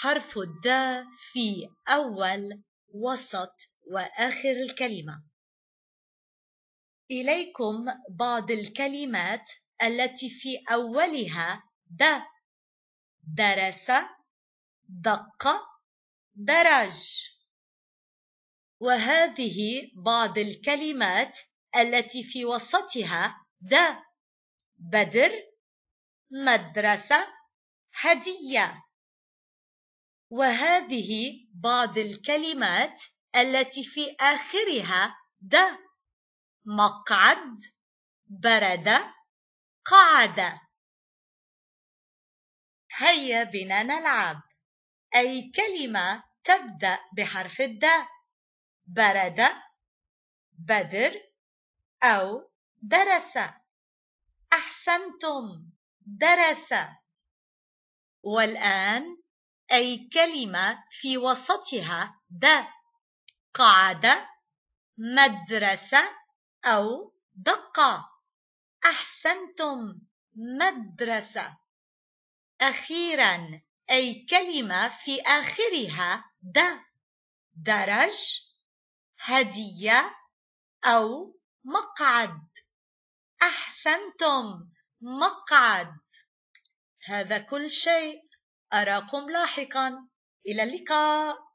حرف الدال في أول وسط وآخر الكلمة إليكم بعض الكلمات التي في أولها د درس دق درج وهذه بعض الكلمات التي في وسطها د بدر مدرسة هدية وهذه بعض الكلمات التي في آخرها د مقعد برد قعد هيا بنا نلعب أي كلمة تبدأ بحرف الد برد بدر أو درس أحسنتم درس والآن أي كلمة في وسطها د قاعدة مدرسة أو دقة أحسنتم مدرسة أخيرا أي كلمة في آخرها د درج هدية أو مقعد أحسنتم مقعد هذا كل شيء أراكم لاحقا إلى اللقاء